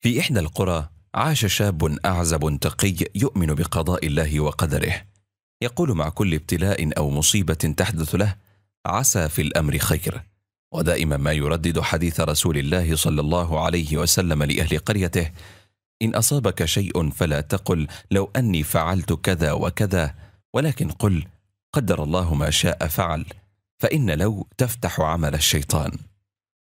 في إحدى القرى عاش شاب أعزب تقي يؤمن بقضاء الله وقدره يقول مع كل ابتلاء أو مصيبة تحدث له عسى في الأمر خير ودائما ما يردد حديث رسول الله صلى الله عليه وسلم لأهل قريته إن أصابك شيء فلا تقل لو أني فعلت كذا وكذا ولكن قل قدر الله ما شاء فعل فإن لو تفتح عمل الشيطان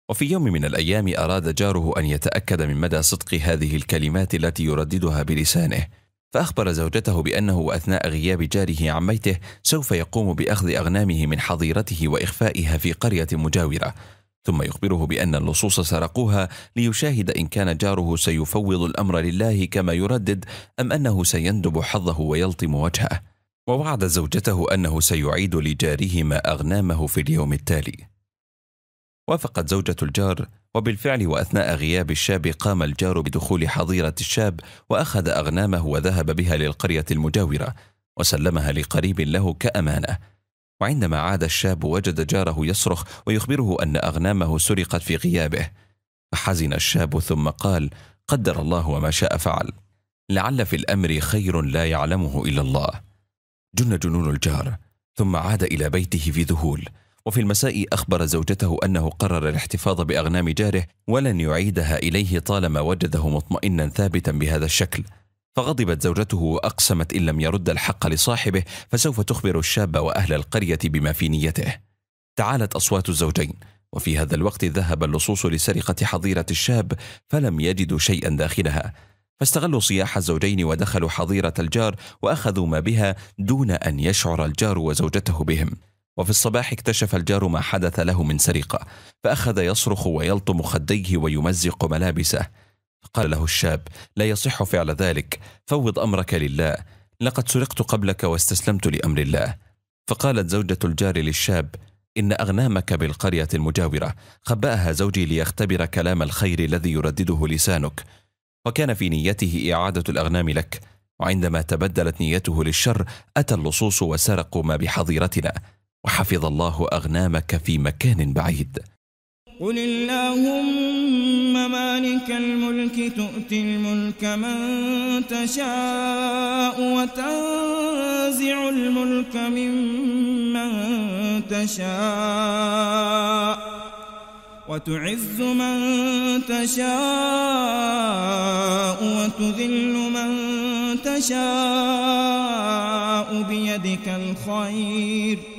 وفي يوم من الأيام أراد جاره أن يتأكد من مدى صدق هذه الكلمات التي يرددها بلسانه فأخبر زوجته بأنه أثناء غياب جاره عن بيته سوف يقوم بأخذ أغنامه من حظيرته وإخفائها في قرية مجاورة ثم يخبره بأن اللصوص سرقوها ليشاهد إن كان جاره سيفوض الأمر لله كما يردد أم أنه سيندب حظه ويلطم وجهه ووعد زوجته أنه سيعيد لجاره ما أغنامه في اليوم التالي وافقت زوجة الجار وبالفعل وأثناء غياب الشاب قام الجار بدخول حظيرة الشاب وأخذ أغنامه وذهب بها للقرية المجاورة وسلمها لقريب له كأمانة وعندما عاد الشاب وجد جاره يصرخ ويخبره أن أغنامه سرقت في غيابه فحزن الشاب ثم قال قدر الله وما شاء فعل لعل في الأمر خير لا يعلمه إلا الله جن جنون الجار ثم عاد إلى بيته في ذهول وفي المساء أخبر زوجته أنه قرر الاحتفاظ بأغنام جاره ولن يعيدها إليه طالما وجده مطمئنا ثابتا بهذا الشكل فغضبت زوجته وأقسمت إن لم يرد الحق لصاحبه فسوف تخبر الشاب وأهل القرية بما في نيته تعالت أصوات الزوجين وفي هذا الوقت ذهب اللصوص لسرقة حظيرة الشاب فلم يجدوا شيئا داخلها فاستغلوا صياح الزوجين ودخلوا حظيرة الجار وأخذوا ما بها دون أن يشعر الجار وزوجته بهم وفي الصباح اكتشف الجار ما حدث له من سرقة فأخذ يصرخ ويلطم خديه ويمزق ملابسه فقال له الشاب لا يصح فعل ذلك فوض أمرك لله لقد سرقت قبلك واستسلمت لأمر الله فقالت زوجة الجار للشاب إن أغنامك بالقرية المجاورة خبأها زوجي ليختبر كلام الخير الذي يردده لسانك وكان في نيته إعادة الأغنام لك وعندما تبدلت نيته للشر أتى اللصوص وسرقوا ما بحظيرتنا وحفظ الله أغنامك في مكان بعيد قل اللهم مالك الملك تؤتي الملك من تشاء وتنزع الملك ممن تشاء وتعز من تشاء وتذل من تشاء بيدك الخير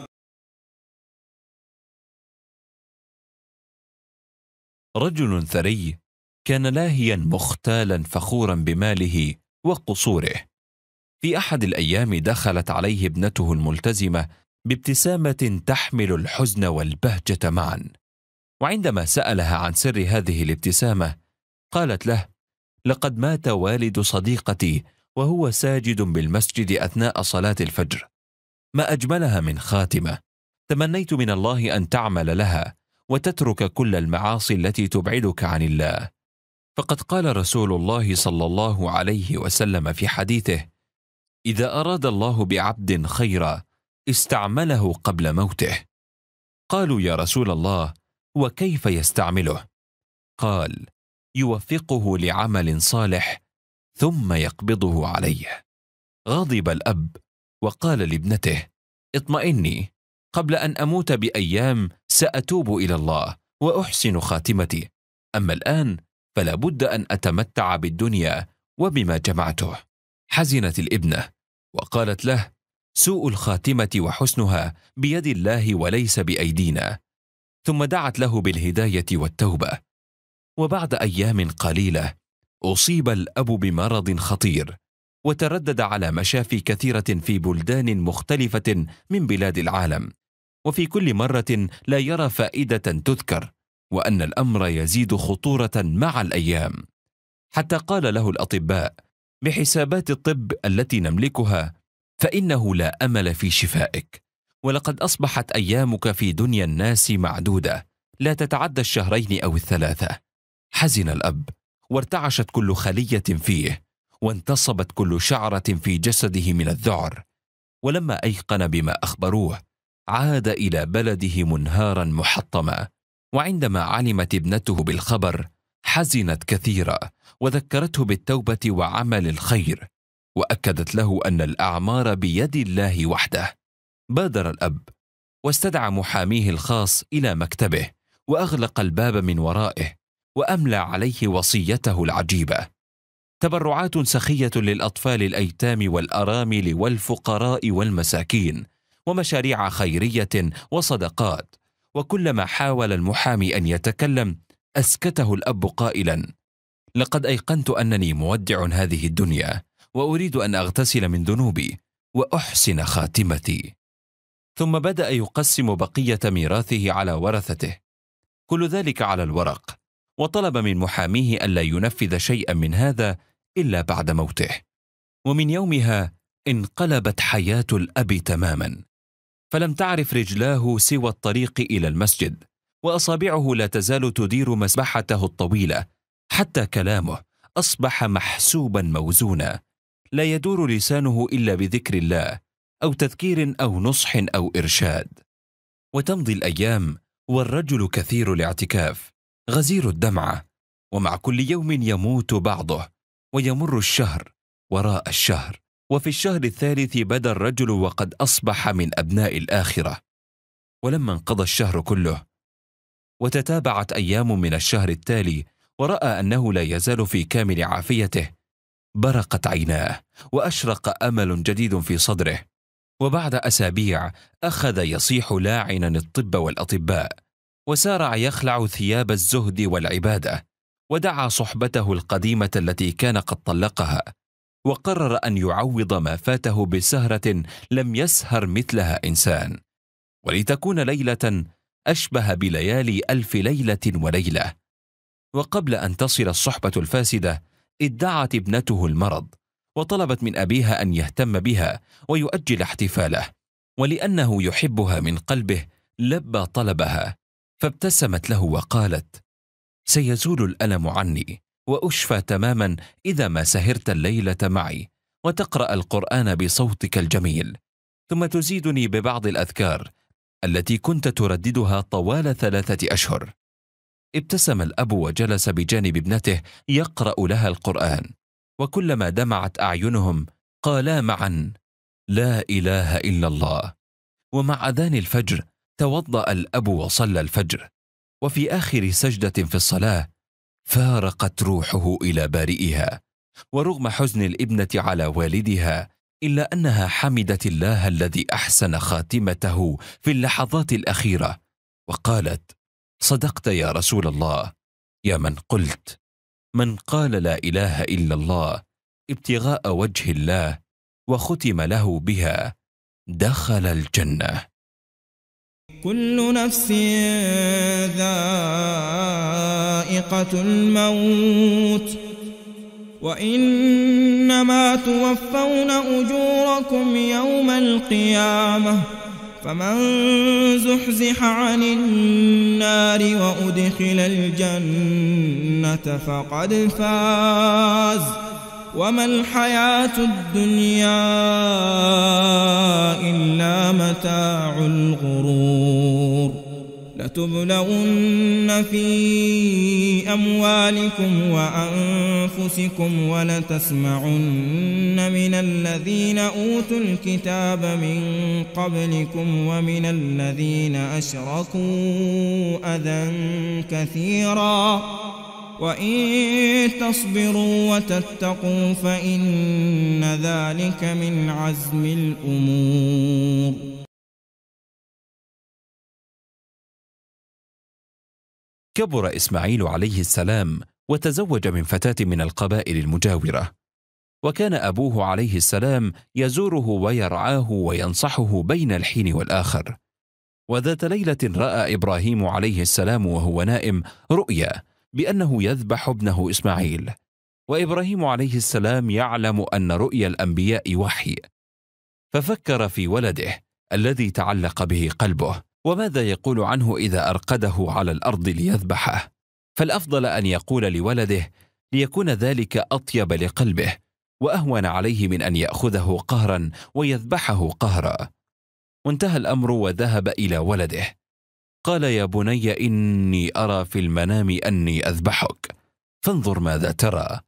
رجل ثري كان لاهيا مختالا فخورا بماله وقصوره في احد الايام دخلت عليه ابنته الملتزمه بابتسامه تحمل الحزن والبهجه معا وعندما سالها عن سر هذه الابتسامه قالت له لقد مات والد صديقتي وهو ساجد بالمسجد اثناء صلاه الفجر ما اجملها من خاتمه تمنيت من الله ان تعمل لها وتترك كل المعاصي التي تبعدك عن الله فقد قال رسول الله صلى الله عليه وسلم في حديثه اذا اراد الله بعبد خيرا استعمله قبل موته قالوا يا رسول الله وكيف يستعمله قال يوفقه لعمل صالح ثم يقبضه عليه غضب الاب وقال لابنته اطمئني قبل ان اموت بايام ساتوب الى الله واحسن خاتمتي اما الان فلا بد ان اتمتع بالدنيا وبما جمعته حزنت الابنه وقالت له سوء الخاتمه وحسنها بيد الله وليس بايدينا ثم دعت له بالهدايه والتوبه وبعد ايام قليله اصيب الاب بمرض خطير وتردد على مشافي كثيره في بلدان مختلفه من بلاد العالم وفي كل مرة لا يرى فائدة تذكر وأن الأمر يزيد خطورة مع الأيام حتى قال له الأطباء بحسابات الطب التي نملكها فإنه لا أمل في شفائك ولقد أصبحت أيامك في دنيا الناس معدودة لا تتعدى الشهرين أو الثلاثة حزن الأب وارتعشت كل خلية فيه وانتصبت كل شعرة في جسده من الذعر ولما أيقن بما أخبروه عاد الى بلده منهارا محطما وعندما علمت ابنته بالخبر حزنت كثيرا وذكرته بالتوبه وعمل الخير واكدت له ان الاعمار بيد الله وحده بادر الاب واستدعى محاميه الخاص الى مكتبه واغلق الباب من ورائه واملى عليه وصيته العجيبه تبرعات سخيه للاطفال الايتام والارامل والفقراء والمساكين ومشاريع خيريه وصدقات وكلما حاول المحامي ان يتكلم اسكته الاب قائلا لقد ايقنت انني مودع هذه الدنيا واريد ان اغتسل من ذنوبي واحسن خاتمتي ثم بدا يقسم بقيه ميراثه على ورثته كل ذلك على الورق وطلب من محاميه الا ينفذ شيئا من هذا الا بعد موته ومن يومها انقلبت حياه الاب تماما فلم تعرف رجلاه سوى الطريق الى المسجد واصابعه لا تزال تدير مسبحته الطويله حتى كلامه اصبح محسوبا موزونا لا يدور لسانه الا بذكر الله او تذكير او نصح او ارشاد وتمضي الايام والرجل كثير الاعتكاف غزير الدمعه ومع كل يوم يموت بعضه ويمر الشهر وراء الشهر وفي الشهر الثالث بدا الرجل وقد اصبح من ابناء الاخره ولما انقضى الشهر كله وتتابعت ايام من الشهر التالي وراى انه لا يزال في كامل عافيته برقت عيناه واشرق امل جديد في صدره وبعد اسابيع اخذ يصيح لاعنا الطب والاطباء وسارع يخلع ثياب الزهد والعباده ودعا صحبته القديمه التي كان قد طلقها وقرر أن يعوض ما فاته بسهرة لم يسهر مثلها إنسان ولتكون ليلة أشبه بليالي ألف ليلة وليلة وقبل أن تصل الصحبة الفاسدة ادعت ابنته المرض وطلبت من أبيها أن يهتم بها ويؤجل احتفاله ولأنه يحبها من قلبه لبى طلبها فابتسمت له وقالت سيزول الألم عني واشفى تماما اذا ما سهرت الليله معي وتقرا القران بصوتك الجميل ثم تزيدني ببعض الاذكار التي كنت ترددها طوال ثلاثه اشهر ابتسم الاب وجلس بجانب ابنته يقرا لها القران وكلما دمعت اعينهم قالا معا لا اله الا الله ومع اذان الفجر توضا الاب وصلى الفجر وفي اخر سجده في الصلاه فارقت روحه الى بارئها ورغم حزن الابنه على والدها الا انها حمدت الله الذي احسن خاتمته في اللحظات الاخيره وقالت صدقت يا رسول الله يا من قلت من قال لا اله الا الله ابتغاء وجه الله وختم له بها دخل الجنه كل نفس ذائقة الموت وإنما توفون أجوركم يوم القيامة فمن زحزح عن النار وأدخل الجنة فقد فاز وما الحياة الدنيا إلا متاع الغرور لتبلغن في أموالكم وأنفسكم ولتسمعن من الذين أوتوا الكتاب من قبلكم ومن الذين أشركوا أذى كثيراً وإن تصبروا وتتقوا فإن ذلك من عزم الأمور كبر إسماعيل عليه السلام وتزوج من فتاة من القبائل المجاورة وكان أبوه عليه السلام يزوره ويرعاه وينصحه بين الحين والآخر وذات ليلة رأى إبراهيم عليه السلام وهو نائم رؤيا بأنه يذبح ابنه إسماعيل وإبراهيم عليه السلام يعلم أن رؤيا الأنبياء وحي ففكر في ولده الذي تعلق به قلبه وماذا يقول عنه إذا أرقده على الأرض ليذبحه فالأفضل أن يقول لولده ليكون ذلك أطيب لقلبه وأهون عليه من أن يأخذه قهرا ويذبحه قهرا وانتهى الأمر وذهب إلى ولده قال يا بني إني أرى في المنام أني أذبحك فانظر ماذا ترى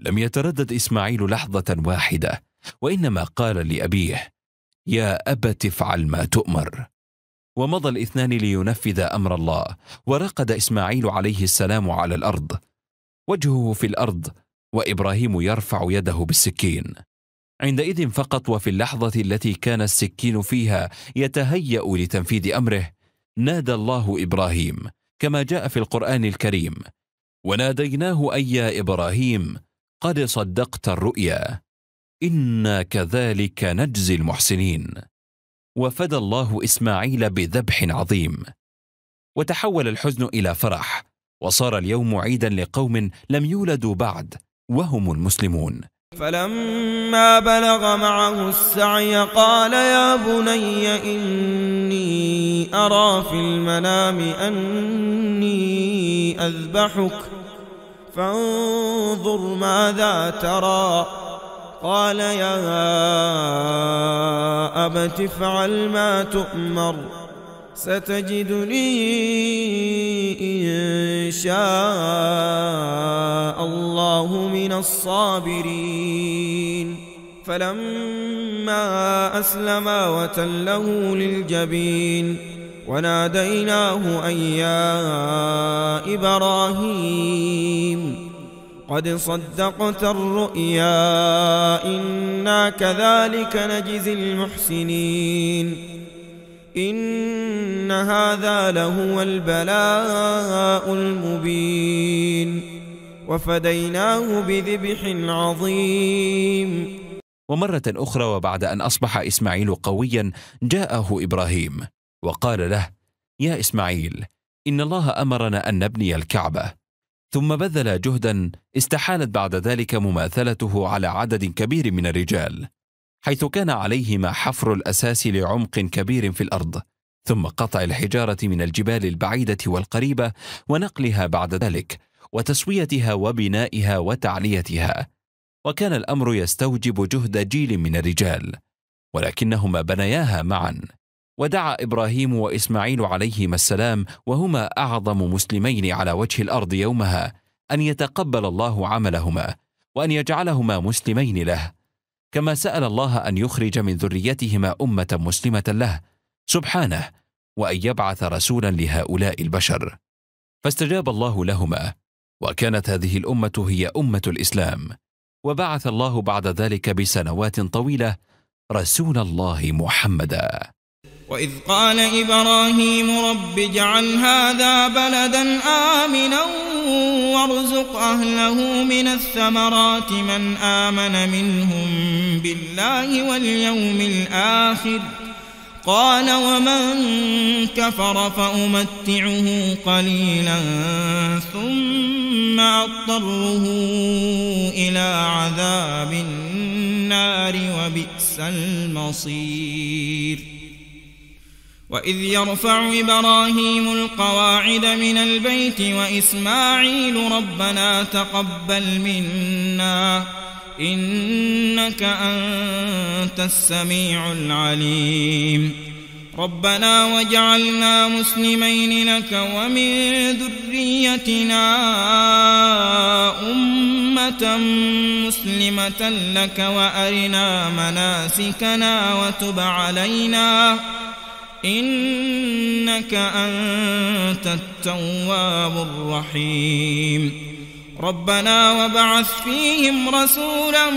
لم يتردد إسماعيل لحظة واحدة وإنما قال لأبيه يا أبت افعل ما تؤمر ومضى الاثنان لينفذ أمر الله ورقد إسماعيل عليه السلام على الأرض وجهه في الأرض وإبراهيم يرفع يده بالسكين عندئذ فقط وفي اللحظة التي كان السكين فيها يتهيأ لتنفيذ أمره نادى الله ابراهيم كما جاء في القران الكريم وناديناه اي يا ابراهيم قد صدقت الرؤيا انا كذلك نجزي المحسنين وفدى الله اسماعيل بذبح عظيم وتحول الحزن الى فرح وصار اليوم عيدا لقوم لم يولدوا بعد وهم المسلمون فلما بلغ معه السعي قال يا بني إني أرى في المنام أني أذبحك فانظر ماذا ترى قال يا أبت افعل ما تؤمر ستجدني إن شاء الله من الصابرين فلما أسلما وتله للجبين وناديناه أن يا إبراهيم قد صدقت الرؤيا إنا كذلك نجزي المحسنين إن هذا لهو البلاء المبين وفديناه بذبح عظيم ومرة أخرى وبعد أن أصبح إسماعيل قويا جاءه إبراهيم وقال له يا إسماعيل إن الله أمرنا أن نبني الكعبة ثم بذل جهدا استحالت بعد ذلك مماثلته على عدد كبير من الرجال حيث كان عليهما حفر الاساس لعمق كبير في الارض ثم قطع الحجاره من الجبال البعيده والقريبه ونقلها بعد ذلك وتسويتها وبنائها وتعليتها وكان الامر يستوجب جهد جيل من الرجال ولكنهما بنياها معا ودعا ابراهيم واسماعيل عليهما السلام وهما اعظم مسلمين على وجه الارض يومها ان يتقبل الله عملهما وان يجعلهما مسلمين له كما سأل الله أن يخرج من ذريتهما أمة مسلمة له سبحانه وأن يبعث رسولا لهؤلاء البشر فاستجاب الله لهما وكانت هذه الأمة هي أمة الإسلام وبعث الله بعد ذلك بسنوات طويلة رسول الله محمدا وإذ قال إبراهيم رب اجعل هذا بلدا آمنا وارزق أهله من الثمرات من آمن منهم بالله واليوم الآخر قال ومن كفر فأمتعه قليلا ثم أضطره إلى عذاب النار وبئس المصير وإذ يرفع إبراهيم القواعد من البيت وإسماعيل ربنا تقبل منا إنك أنت السميع العليم ربنا وجعلنا مسلمين لك ومن ذريتنا أمة مسلمة لك وأرنا مناسكنا وتب علينا وتب علينا إنك أنت التواب الرحيم ربنا وبعث فيهم رسولا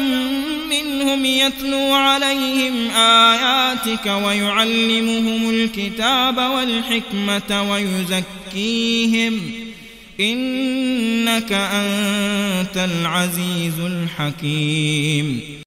منهم يتلو عليهم آياتك ويعلمهم الكتاب والحكمة ويزكيهم إنك أنت العزيز الحكيم